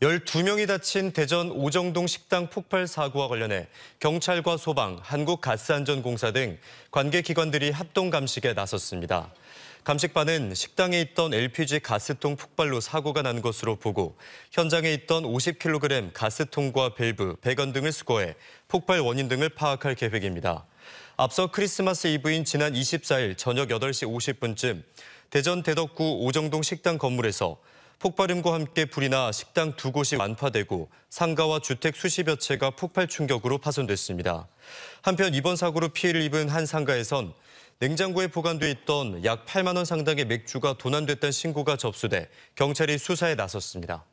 12명이 다친 대전 오정동 식당 폭발 사고와 관련해 경찰과 소방, 한국가스안전공사 등 관계 기관들이 합동 감식에 나섰습니다. 감식반은 식당에 있던 LPG 가스통 폭발로 사고가 난 것으로 보고 현장에 있던 50kg 가스통과 밸브, 배관 등을 수거해 폭발 원인 등을 파악할 계획입니다. 앞서 크리스마스 이브인 지난 24일 저녁 8시 50분쯤 대전 대덕구 오정동 식당 건물에서 폭발음과 함께 불이나 식당 두 곳이 완파되고 상가와 주택 수십여 채가 폭발 충격으로 파손됐습니다. 한편 이번 사고로 피해를 입은 한 상가에선 냉장고에 보관돼 있던 약 8만 원 상당의 맥주가 도난됐다는 신고가 접수돼 경찰이 수사에 나섰습니다.